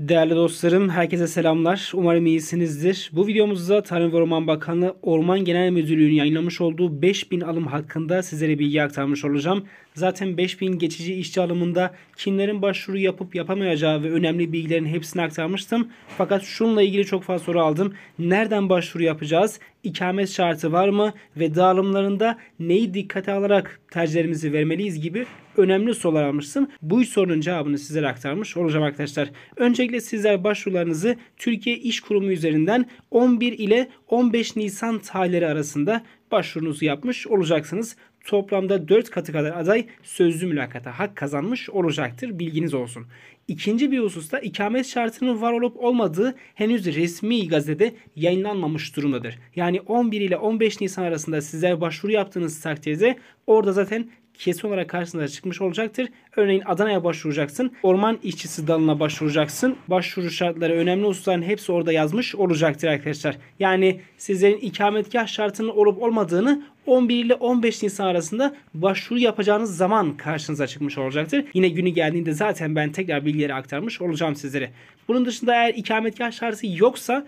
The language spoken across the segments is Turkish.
Değerli dostlarım, herkese selamlar. Umarım iyisinizdir. Bu videomuzda Tarım ve Orman Bakanlığı Orman Genel Müdürlüğü'nün yayınlamış olduğu 5000 alım hakkında sizlere bilgi aktarmış olacağım. Zaten 5000 geçici işçi alımında kimlerin başvuru yapıp yapamayacağı ve önemli bilgilerin hepsini aktarmıştım. Fakat şununla ilgili çok fazla soru aldım. Nereden başvuru yapacağız? ikamet şartı var mı ve dağılımlarında neyi dikkate alarak tercihlerimizi vermeliyiz gibi önemli sorular almışsın. Bu sorunun cevabını sizlere aktarmış olacağım arkadaşlar. Öncelikle sizler başvurularınızı Türkiye İş Kurumu üzerinden 11 ile 15 Nisan tarihleri arasında başvurunuzu yapmış olacaksınız toplamda 4 katı kadar aday sözlü mülakata hak kazanmış olacaktır. Bilginiz olsun. İkinci bir hususta ikamet şartının var olup olmadığı henüz resmi gazetede yayınlanmamış durumdadır. Yani 11 ile 15 Nisan arasında sizler başvuru yaptığınız takdirde orada zaten kesin olarak karşısına çıkmış olacaktır. Örneğin Adana'ya başvuracaksın. Orman işçisi dalına başvuracaksın. Başvuru şartları önemli hususların hepsi orada yazmış olacaktır arkadaşlar. Yani sizlerin ikametgah şartının olup olmadığını 11 ile 15 Nisan arasında başvuru yapacağınız zaman karşınıza çıkmış olacaktır. Yine günü geldiğinde zaten ben tekrar bilgileri aktarmış olacağım sizlere. Bunun dışında eğer ikametgah şartı yoksa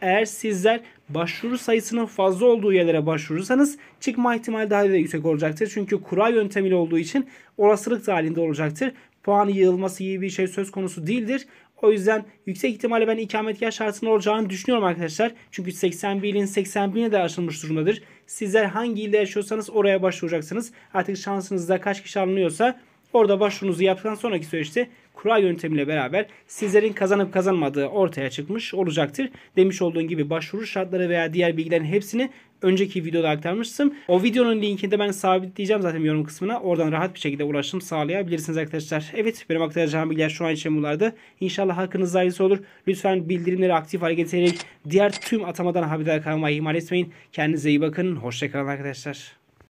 eğer sizler başvuru sayısının fazla olduğu yerlere başvurursanız çıkma ihtimali daha da yüksek olacaktır. Çünkü kura yöntemiyle olduğu için olasılık dahilinde olacaktır. Puan yığılması gibi bir şey söz konusu değildir. O yüzden yüksek ihtimalle ben ikametgah şartının olacağını düşünüyorum arkadaşlar. Çünkü 81 ilin 81'ine de aşılmış durumdadır. Sizler hangi ilde yaşıyorsanız oraya başvuracaksınız. Artık şansınızda kaç kişi alınıyorsa Orada başvurunuzu yaptıktan sonraki süreçte kura yöntemiyle beraber sizlerin kazanıp kazanmadığı ortaya çıkmış olacaktır. Demiş olduğun gibi başvuru şartları veya diğer bilgilerin hepsini önceki videoda aktarmıştım. O videonun linkini de ben sabitleyeceğim zaten yorum kısmına. Oradan rahat bir şekilde ulaşım sağlayabilirsiniz arkadaşlar. Evet benim aktaracağım bilgiler şu an için bunlardı. İnşallah hakkınız hayırlısı olur. Lütfen bildirimleri aktif hale getirerek diğer tüm atamadan haberdar kalmayı ihmal etmeyin. Kendinize iyi bakın. Hoşçakalın arkadaşlar.